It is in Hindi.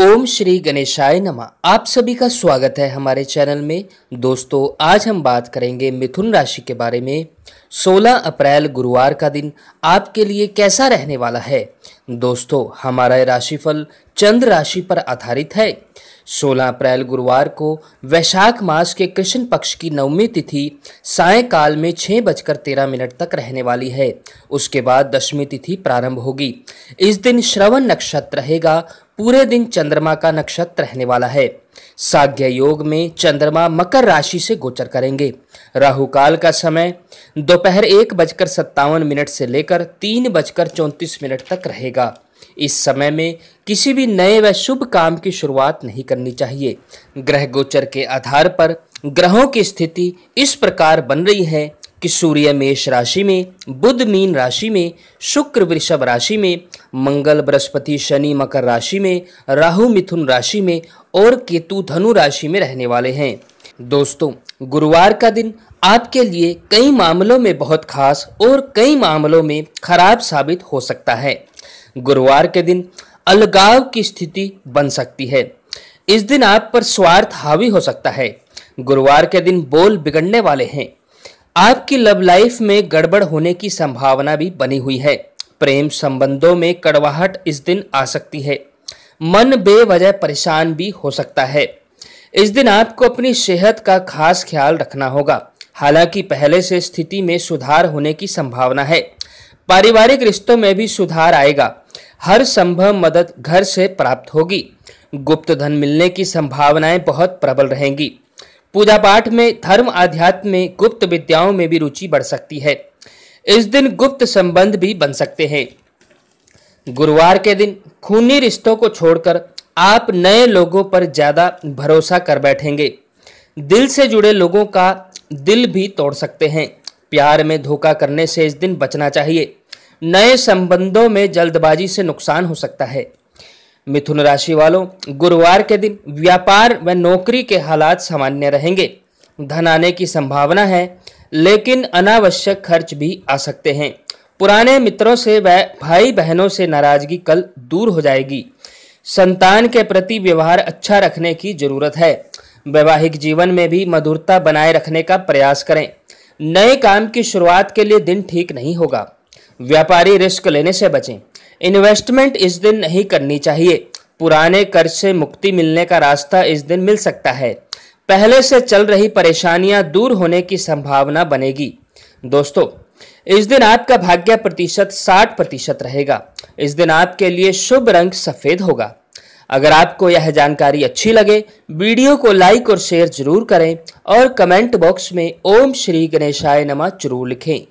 ओम श्री गणेशाय नमः आप सभी का स्वागत है हमारे चैनल में दोस्तों आज हम बात करेंगे मिथुन राशि के बारे में 16 अप्रैल गुरुवार का दिन आपके लिए कैसा रहने वाला है दोस्तों हमारा राशिफल चंद्र राशि पर आधारित है 16 अप्रैल गुरुवार को वैशाख मास के कृष्ण पक्ष की नवमी तिथि सायकाल में छः बजकर तेरह मिनट तक रहने वाली है उसके बाद दसवीं तिथि प्रारंभ होगी इस दिन श्रवण नक्षत्र रहेगा पूरे दिन चंद्रमा का नक्षत्र रहने वाला है साग्य योग में चंद्रमा मकर राशि से गोचर करेंगे राहु काल का समय दोपहर एक बजकर सत्तावन मिनट से लेकर तीन बजकर चौंतीस मिनट तक रहेगा इस समय में किसी भी नए व शुभ काम की शुरुआत नहीं करनी चाहिए ग्रह गोचर के आधार पर ग्रहों की स्थिति इस प्रकार बन रही है कि सूर्य मेष राशि में बुध मीन राशि में शुक्र वृषभ राशि में मंगल बृहस्पति शनि मकर राशि में राहु मिथुन राशि में और केतु धनु राशि में रहने वाले हैं दोस्तों गुरुवार का दिन आपके लिए कई मामलों में बहुत खास और कई मामलों में खराब साबित हो सकता है गुरुवार के दिन अलगाव की स्थिति बन सकती है इस दिन आप पर स्वार्थ हावी हो सकता है गुरुवार के दिन बोल बिगड़ने वाले हैं आपकी लव लाइफ में गड़बड़ होने की संभावना भी बनी हुई है प्रेम संबंधों में कड़वाहट इस दिन आ सकती है मन बेवजह परेशान भी हो सकता है इस दिन आपको अपनी सेहत का खास ख्याल रखना होगा हालांकि पहले से स्थिति में सुधार होने की संभावना है पारिवारिक रिश्तों में भी सुधार आएगा हर संभव मदद घर से प्राप्त होगी गुप्त धन मिलने की संभावनाएं बहुत प्रबल रहेंगी पूजा पाठ में धर्म आध्यात्म में गुप्त विद्याओं में भी रुचि बढ़ सकती है इस दिन गुप्त संबंध भी बन सकते हैं गुरुवार के दिन खूनी रिश्तों को छोड़कर आप नए लोगों पर ज़्यादा भरोसा कर बैठेंगे दिल से जुड़े लोगों का दिल भी तोड़ सकते हैं प्यार में धोखा करने से इस दिन बचना चाहिए नए संबंधों में जल्दबाजी से नुकसान हो सकता है मिथुन राशि वालों गुरुवार के दिन व्यापार व नौकरी के हालात सामान्य रहेंगे धन आने की संभावना है लेकिन अनावश्यक खर्च भी आ सकते हैं पुराने मित्रों से व भाई बहनों से नाराजगी कल दूर हो जाएगी संतान के प्रति व्यवहार अच्छा रखने की जरूरत है वैवाहिक जीवन में भी मधुरता बनाए रखने का प्रयास करें नए काम की शुरुआत के लिए दिन ठीक नहीं होगा व्यापारी रिस्क लेने से बचें इन्वेस्टमेंट इस दिन नहीं करनी चाहिए पुराने कर्ज से मुक्ति मिलने का रास्ता इस दिन मिल सकता है पहले से चल रही परेशानियां दूर होने की संभावना बनेगी दोस्तों इस दिन आपका भाग्य प्रतिशत साठ प्रतिशत रहेगा इस दिन आपके लिए शुभ रंग सफेद होगा अगर आपको यह जानकारी अच्छी लगे वीडियो को लाइक और शेयर जरूर करें और कमेंट बॉक्स में ओम श्री गणेशाय नमा जरूर लिखें